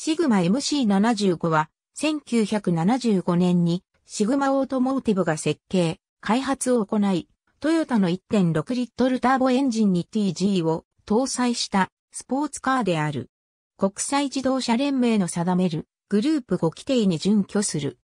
シグマ MC75 は、1975年にシグマオートモーティブが設計、開発を行い、トヨタの1.6リットルターボエンジンに TG を搭載したスポーツカーである。国際自動車連盟の定めるグループ5規定に準拠する。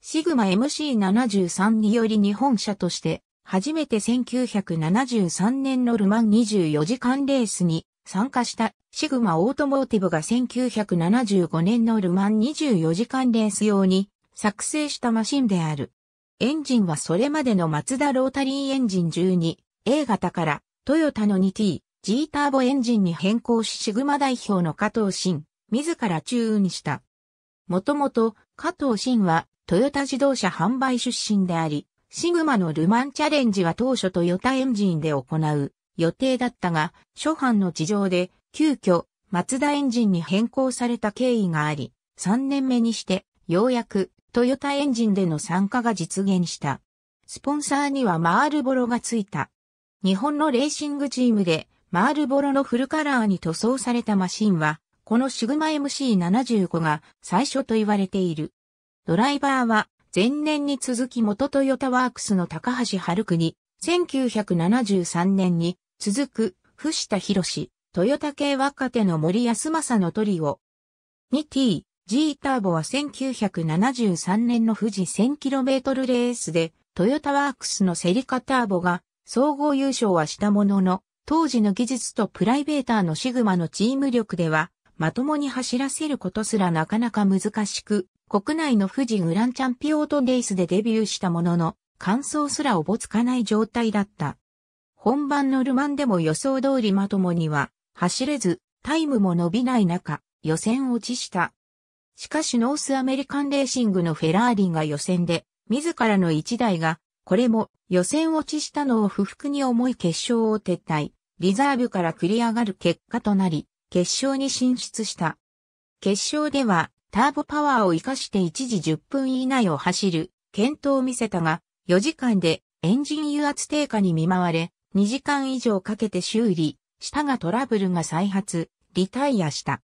シグマ MC73 により日本車として初めて1973年のルマン24時間レースに参加したシグマオートモーティブが1975年のルマン24時間レース用に作成したマシンである。エンジンはそれまでのマツダロータリーエンジン 12A 型からトヨタの 2T、G ターボエンジンに変更しシグマ代表の加藤新、自ら中にした。もともと加藤新はトヨタ自動車販売出身であり、シグマのルマンチャレンジは当初トヨタエンジンで行う予定だったが、諸般の事情で、急遽、松田エンジンに変更された経緯があり、3年目にして、ようやく、トヨタエンジンでの参加が実現した。スポンサーにはマールボロがついた。日本のレーシングチームで、マールボロのフルカラーに塗装されたマシンは、このシグマ MC75 が最初と言われている。ドライバーは、前年に続き元トヨタワークスの高橋春国、1973年に続く、藤田博士、豊田系若手の森安政のトリオ。2T、G ターボは1973年の富士 1000km レースで、トヨタワークスのセリカターボが総合優勝はしたものの、当時の技術とプライベーターのシグマのチーム力では、まともに走らせることすらなかなか難しく、国内の富士グランチャンピオートレースでデビューしたものの、感想すらおぼつかない状態だった。本番のルマンでも予想通りまともには走れず、タイムも伸びない中、予選落ちした。しかしノースアメリカンレーシングのフェラーリンが予選で、自らの1台が、これも予選落ちしたのを不服に思い決勝を撤退、リザーブから繰り上がる結果となり、決勝に進出した。決勝では、ターボパワーを活かして一時10分以内を走る、検討を見せたが、4時間でエンジン油圧低下に見舞われ、2時間以上かけて修理したがトラブルが再発、リタイアした。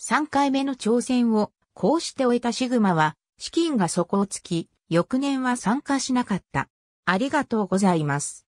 3回目の挑戦をこうして終えたシグマは資金が底をつき、翌年は参加しなかった。ありがとうございます。